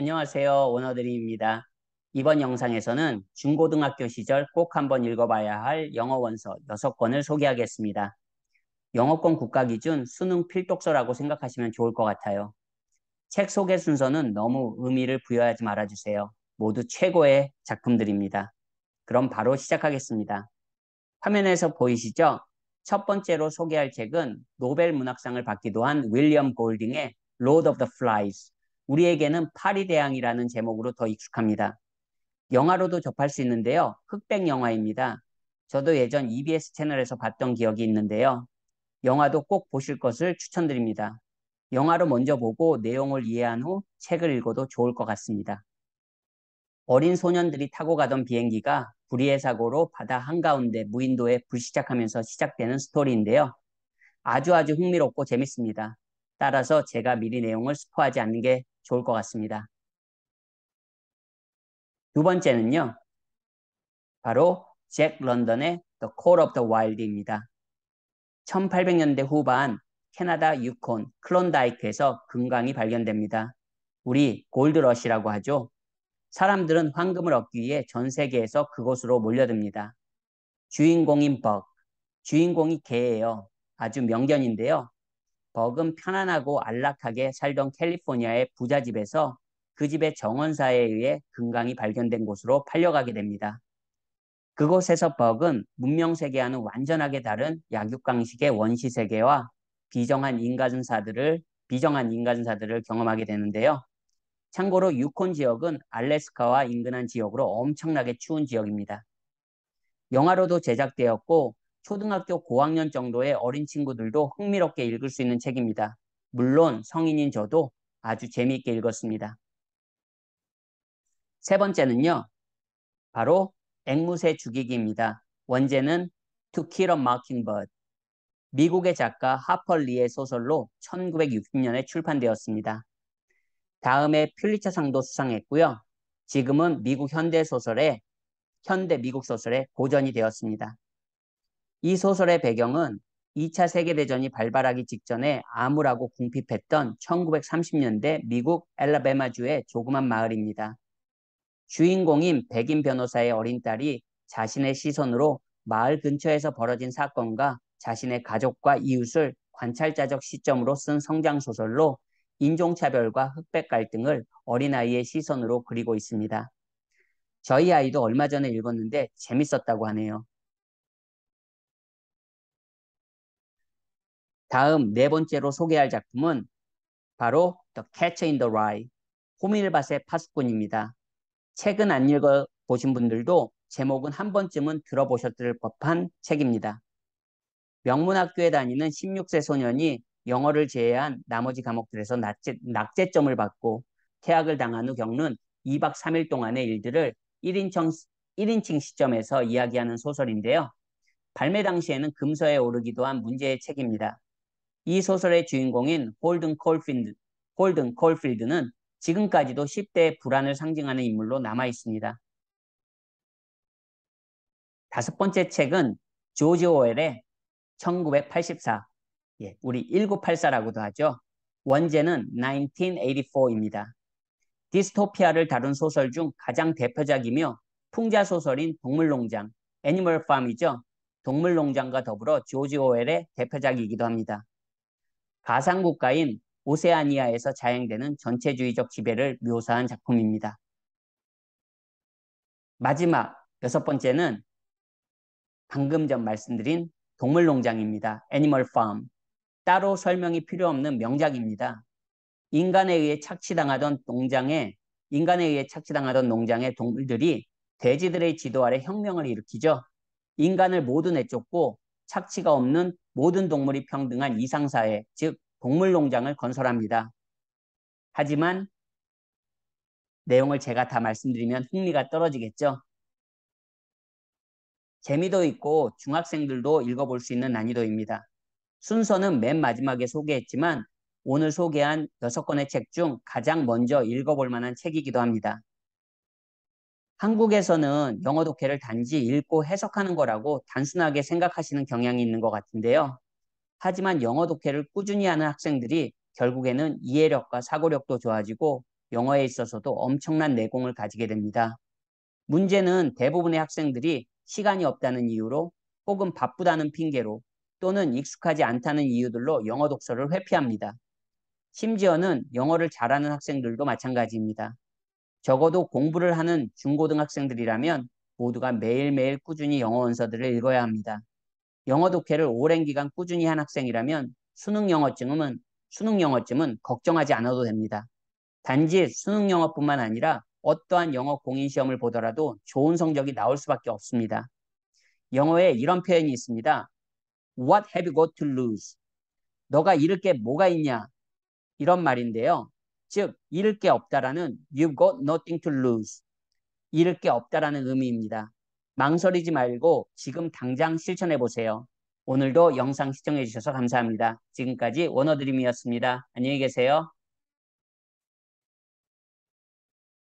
안녕하세요. 원어드림입니다. 이번 영상에서는 중고등학교 시절 꼭 한번 읽어봐야 할 영어 원서 6권을 소개하겠습니다. 영어권 국가기준 수능 필독서라고 생각하시면 좋을 것 같아요. 책 소개 순서는 너무 의미를 부여하지 말아주세요. 모두 최고의 작품들입니다. 그럼 바로 시작하겠습니다. 화면에서 보이시죠? 첫 번째로 소개할 책은 노벨 문학상을 받기도 한 윌리엄 골딩의 Lord of the Flies 우리에게는 파리 대항이라는 제목으로 더 익숙합니다. 영화로도 접할 수 있는데요. 흑백 영화입니다. 저도 예전 EBS 채널에서 봤던 기억이 있는데요. 영화도 꼭 보실 것을 추천드립니다. 영화로 먼저 보고 내용을 이해한 후 책을 읽어도 좋을 것 같습니다. 어린 소년들이 타고 가던 비행기가 불의의 사고로 바다 한가운데 무인도에 불시착하면서 시작되는 스토리인데요. 아주 아주 흥미롭고 재밌습니다. 따라서 제가 미리 내용을 스포하지 않는 게 좋을 것 같습니다. 두 번째는요. 바로 잭 런던의 The Call of the Wild입니다. 1800년대 후반 캐나다 유콘 클론다이크에서 금강이 발견됩니다. 우리 골드러시라고 하죠. 사람들은 황금을 얻기 위해 전 세계에서 그곳으로 몰려듭니다. 주인공인 벅, 주인공이 개예요. 아주 명견인데요. 버금 편안하고 안락하게 살던 캘리포니아의 부자집에서 그 집의 정원사에 의해 금강이 발견된 곳으로 팔려가게 됩니다. 그곳에서 버금 문명세계와는 완전하게 다른 약육강식의 원시세계와 비정한 인가준사들을 비정한 인간사들을 경험하게 되는데요. 참고로 유콘 지역은 알래스카와 인근한 지역으로 엄청나게 추운 지역입니다. 영화로도 제작되었고 초등학교 고학년 정도의 어린 친구들도 흥미롭게 읽을 수 있는 책입니다. 물론 성인인 저도 아주 재미있게 읽었습니다. 세 번째는요. 바로 앵무새 죽이기입니다. 원제는 To Kill a Mockingbird. 미국의 작가 하퍼 리의 소설로 1960년에 출판되었습니다. 다음에 퓰리처상도 수상했고요. 지금은 미국 현대 소설의 현대 미국 소설의 고전이 되었습니다. 이 소설의 배경은 2차 세계대전이 발발하기 직전에 암울하고 궁핍했던 1930년대 미국 엘라베마주의 조그만 마을입니다. 주인공인 백인 변호사의 어린 딸이 자신의 시선으로 마을 근처에서 벌어진 사건과 자신의 가족과 이웃을 관찰자적 시점으로 쓴 성장소설로 인종차별과 흑백 갈등을 어린아이의 시선으로 그리고 있습니다. 저희 아이도 얼마 전에 읽었는데 재밌었다고 하네요. 다음 네 번째로 소개할 작품은 바로 The Catcher in the Rye, 호밀밭의 파수꾼입니다. 책은 안 읽어 보신 분들도 제목은 한 번쯤은 들어보셨을 법한 책입니다. 명문학교에 다니는 16세 소년이 영어를 제외한 나머지 과목들에서 낙제, 낙제점을 받고 퇴학을 당한 후 겪는 2박 3일 동안의 일들을 1인칭, 1인칭 시점에서 이야기하는 소설인데요. 발매 당시에는 금서에 오르기도 한 문제의 책입니다. 이 소설의 주인공인 홀든 콜필드, 홀든 콜필드는 지금까지도 10대의 불안을 상징하는 인물로 남아 있습니다. 다섯 번째 책은 조지 오웰의 1984, 예, 우리 1984라고도 하죠. 원제는 1984입니다. 디스토피아를 다룬 소설 중 가장 대표작이며 풍자 소설인 동물농장, 애니멀 팜이죠. 동물농장과 더불어 조지 오웰의 대표작이기도 합니다. 가상국가인 오세아니아에서 자행되는 전체주의적 지배를 묘사한 작품입니다. 마지막 여섯 번째는 방금 전 말씀드린 동물농장입니다. 애니멀 팜. 따로 설명이 필요 없는 명작입니다. 인간에 의해 착취당하던 농장에 인간에 의해 착취당하던 농장의 동물들이 돼지들의 지도 아래 혁명을 일으키죠. 인간을 모두 내쫓고 착취가 없는 모든 동물이 평등한 이상사회, 즉 동물농장을 건설합니다. 하지만 내용을 제가 다 말씀드리면 흥미가 떨어지겠죠. 재미도 있고 중학생들도 읽어볼 수 있는 난이도입니다. 순서는 맨 마지막에 소개했지만 오늘 소개한 6권의 책 중 가장 먼저 읽어볼 만한 책이기도 합니다. 한국에서는 영어 독해를 단지 읽고 해석하는 거라고 단순하게 생각하시는 경향이 있는 것 같은데요. 하지만 영어 독해를 꾸준히 하는 학생들이 결국에는 이해력과 사고력도 좋아지고 영어에 있어서도 엄청난 내공을 가지게 됩니다. 문제는 대부분의 학생들이 시간이 없다는 이유로 혹은 바쁘다는 핑계로 또는 익숙하지 않다는 이유들로 영어 독서를 회피합니다. 심지어는 영어를 잘하는 학생들도 마찬가지입니다. 적어도 공부를 하는 중고등학생들이라면 모두가 매일매일 꾸준히 영어 원서들을 읽어야 합니다. 영어 독해를 오랜 기간 꾸준히 한 학생이라면 수능 영어증은 수능 영어쯤은 걱정하지 않아도 됩니다. 단지 수능 영어뿐만 아니라 어떠한 영어 공인 시험을 보더라도 좋은 성적이 나올 수밖에 없습니다. 영어에 이런 표현이 있습니다. What have you got to lose? 너가 잃을 게 뭐가 있냐? 이런 말인데요. 즉 잃을 게 없다라는 you've got nothing to lose. 잃을 게 없다라는 의미입니다. 망설이지 말고 지금 당장 실천해 보세요. 오늘도 영상 시청해 주셔서 감사합니다. 지금까지 원어드림이었습니다. 안녕히 계세요.